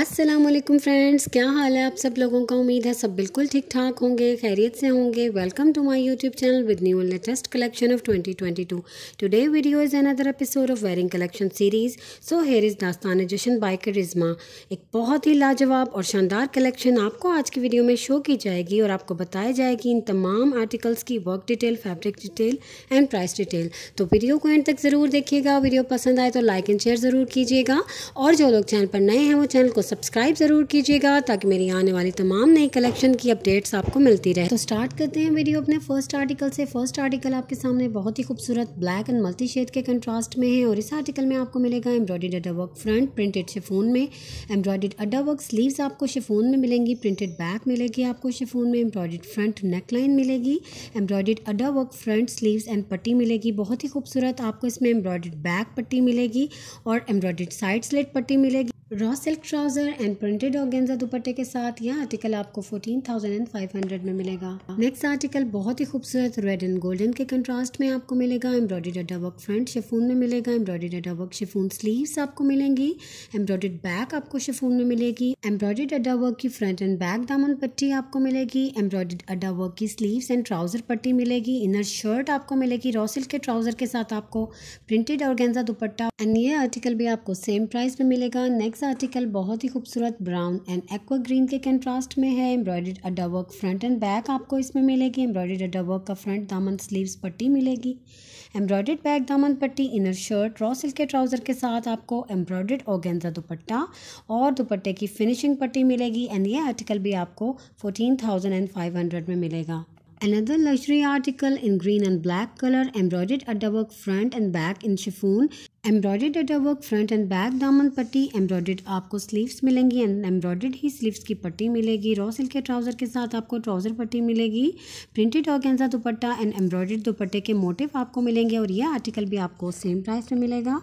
Aslam friends क्या हाल है आप सब लोगों का उम्मीद है सब बिल्कुल ठीक ठाक होंगे खैरियत से होंगे welcome to my YouTube channel with new latest collection of 2022 today video is another episode of wearing collection series so here is Dastaan Jashan bye charisma एक बहुत ही लाजवाब और शानदार कलेक्शन आपको आज की वीडियो में शो की जाएगी और आपको बताया जाएगी इन तमाम आर्टिकल्स की work detail fabric detail and price detail तो वीडियो को एंड तक ज़रूर देखिएगा वीडियो पसंद आए तो लाइक एंड शेयर ज़रूर कीजिएगा और जो लोग चैनल पर नए हैं वो चैनल को सब्सक्राइब ज़रूर कीजिएगा ताकि मेरी आने वाली तमाम नई कलेक्शन की अपडेट्स आपको मिलती रहे तो स्टार्ट करते हैं वीडियो अपने फर्स्ट आर्टिकल से फर्स्ट आर्टिकल आपके सामने बहुत ही खूबसूरत ब्लैक एंड मल्टी शेड के कंट्रास्ट में है और इस आर्टिकल में आपको मिलेगा embroidered adda work front printed chiffon में एम्ब्रॉयडेड अडा वर्क स्लीवस आपको शिफोन में मिलेंगी प्रिंटेड बैक मिलेगी आपको शिफोन में एम्ब्रॉयडेड फ्रंट नेकलाइन मिलेगी embroidered adda work front sleeves and पट्टी मिलेगी बहुत ही खूबसूरत आपको इसमें एम्ब्रॉयडेड बैक पट्टी मिलेगी और एम्ब्रॉयडेड साइड स्लेट पट्टी मिलेगी raw silk trouser and printed organza दुपट्टे के साथ यह आर्टिकल आपको fourteen thousand and five hundred में मिलेगा नेक्स्ट आर्टिकल बहुत ही खूबसूरत रेड एंड गोल्डन के कंट्रास्ट में आपको मिलेगा embroidered adda work front chiffon में मिलेगा embroidered adda work chiffon sleeves आपको मिलेंगी एम्ब्रॉयडेड बैक आपको शिफून में मिलेगी एम्ब्रॉयडेड अड्डा वर्क की फ्रंट एंड बैक दामन पट्टी आपको मिलेगी एम्ब्रॉयडेड अड्डा वर्क की स्लीवस एंड ट्राउजर पट्टी मिलेगी इनर शर्ट आपको मिलेगी रॉ सिल्क के ट्राउजर के साथ आपको प्रिंटेड गेंजा दुपट्टा एंड ये आर्टिकल भी आपको सेम प्राइस में मिलेगा नेक्स्ट सा आर्टिकल बहुत ही खूबसूरत ब्राउन एंड एक्वा ग्रीन के कंट्रास्ट में है embroidered adda work front and back आपको इसमें मिलेगी एम्ब्रॉयडेड अड्डा वर्क का फ्रंट दामन स्लीव्स पट्टी मिलेगी एम्ब्रॉयडेड बैक दामन पट्टी इनर शर्ट रॉ सिल्क के ट्राउज़र के साथ आपको एम्ब्रॉयडेड ऑर्गेन्जा दुपट्टा और दुपट्टे की फिनिशिंग पट्टी मिलेगी एंड ये आर्टिकल भी आपको fourteen thousand and five hundred में मिलेगा Another luxury article in green and black color embroidered work front and back in chiffon embroidered work front and back दामन पट्टी एम्ब्रॉयडेड आपको स्लीव्स मिलेंगी एंड एम्ब्रॉयडेड ही स्लीव्स की पट्टी मिलेगी raw silk के ट्राउज़र के साथ आपको ट्राउज़र पट्टी मिलेगी printed organza dupatta and embroidered दुपट्टे के मोटिव आपको मिलेंगे और यह आर्टिकल भी आपको सेम प्राइस में मिलेगा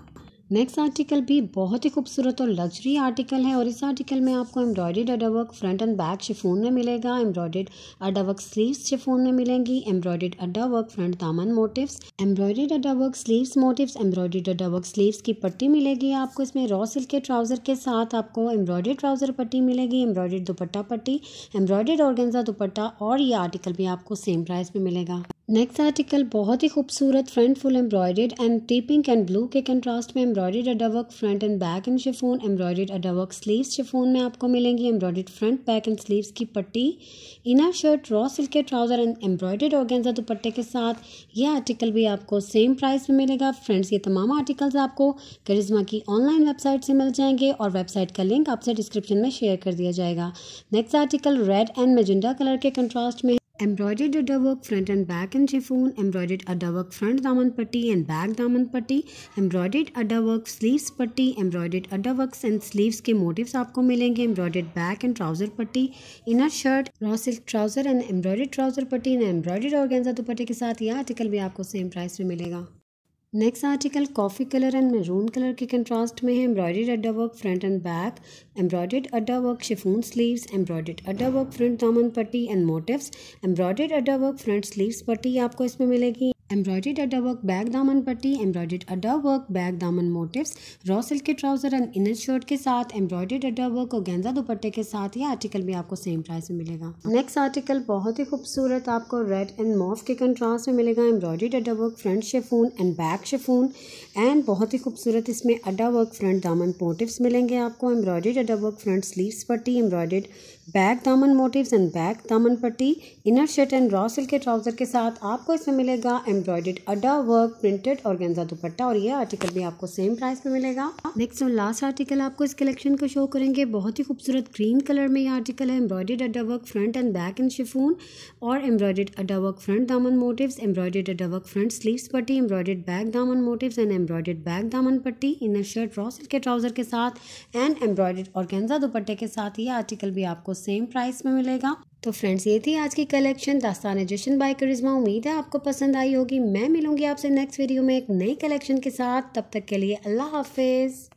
नेक्स्ट आर्टिकल भी बहुत ही खूबसूरत और लग्जरी आर्टिकल है और इस आर्टिकल में आपको embroidered adda work front and back chiffon में मिलेगा एम्ब्रॉयडेड अडावक स्लीव्स शिफोन में मिलेंगी एम्ब्रॉयडेड अडावक फ्रंट दामन motifs embroidered adda work sleeves motifs embroidered adda work sleeves की पट्टी मिलेगी आपको इसमें रॉ सिल्क के ट्राउजर के साथ आपको एम्ब्रॉयडेड ट्राउजर पट्टी मिलेगी एम्ब्रॉयडेड दुपट्टा पट्टी एम्ब्रॉयडेड ऑर्गेंजा दुपट्टा और ये आर्टिकल भी आपको सेम प्राइस में मिलेगा नेक्स्ट आर्टिकल बहुत ही खूबसूरत front full embroidered and tea pink and blue के कंट्रास्ट में embroidered adda work front and back and chiffon embroidered adda work sleeves chiffon में आपको मिलेंगी embroidered front back and sleeves की पट्टी इनर शर्ट रॉ सिल्क के ट्राउजर एंड एम्ब्रॉयडेड गेंजा दुपट्टे के साथ ये आर्टिकल भी आपको सेम प्राइस में मिलेगा फ्रेंड्स ये तमाम आर्टिकल्स आपको करिज्मा की ऑनलाइन वेबसाइट से मिल जाएंगे और वेबसाइट का लिंक आपसे डिस्क्रिप्शन में शेयर कर दिया जाएगा next article red and magenta colour के कंट्रास्ट में embroidered adda work front and back and chiffon embroidered adda work front दामन पट्टी एंड बैक दामन पट्टी एम्ब्रॉयडेड अडा वर्क स्लीव्स पट्टी embroidered adda work and sleeves के मोटिव्स आपको मिलेंगे एम्ब्रॉयडेड बैक एंड ट्राउजर पट्टी inner shirt raw silk trouser and embroidered trouser पट्टी एंड एम्ब्रॉयडेड ऑर्गेन्जा दुपट्टे के साथ यह आर्टिकल भी आपको सेम प्राइस में मिलेगा next article coffee colour and maroon colour के कंट्रास्ट में है embroidered adda work front and back embroidered adda work chiffon sleeves embroidered adda work front दामन पट्टी and motifs embroidered adda work front sleeves पट्टी आपको इसमें मिलेगी एम्ब्रॉयडेड अडा वर्क बैक दामन पट्टी एम्ब्रॉयडेड अडा वर्क बैक दामन मोटिव्स रॉ सिल्क के ट्राउजर एंड इनर शर्ट के साथ एम्ब्रॉयडेड अडा वर्क और गेंजा दुपट्टे के साथ ये आर्टिकल भी आपको सेम प्राइस में मिलेगा नेक्स्ट आर्टिकल बहुत ही खूबसूरत आपको रेड एंड मॉफ के कंट्रास्ट में मिलेगा embroidered adda work front chiffon and back chiffon and बहुत ही खूबसूरत इसमें अडा वर्क फ्रंट दामन मोटिव्स मिलेंगे आपको embroidered adda work front sleeves पट्टी एम्ब्रॉयडेड बैक दामन मोटिव्स एंड बैक दामन पट्टी inner shirt and raw silk के ट्राउजर के साथ आपको इसमें मिलेगा embroidered adda work printed organza दुपट्टा और यह आर्टिकल भी आपको सेम प्राइस में मिलेगा नेक्स्ट और लास्ट आर्टिकल आपको इस कलेक्शन को शो करेंगे बहुत ही खूबसूरत ग्रीन कलर में ये आर्टिकल है embroidered adda work front and back in chiffon और एम्ब्रॉयडेड अड्डा वर्क फ्रंट दामन motif embroidered adda work front sleeve पट्टी एम्ब्रॉयडेड बैक दामन मोटिव एंड एम्ब्रॉयडेड बैक दामन पट्टी इनर शर्ट रॉ सिल्क के ट्राउजर के साथ एंड एम्ब्रॉयडेड गेंजा दुपट्टे के साथ ये आर्टिकल भी आपको सेम प्राइस में मिलेगा तो फ्रेंड्स ये थी आज की कलेक्शन दास्तान जशन बाय करिश्मा उम्मीद है आपको पसंद आई होगी मैं मिलूंगी आपसे नेक्स्ट वीडियो में एक नई कलेक्शन के साथ तब तक के लिए अल्लाह हाफिज़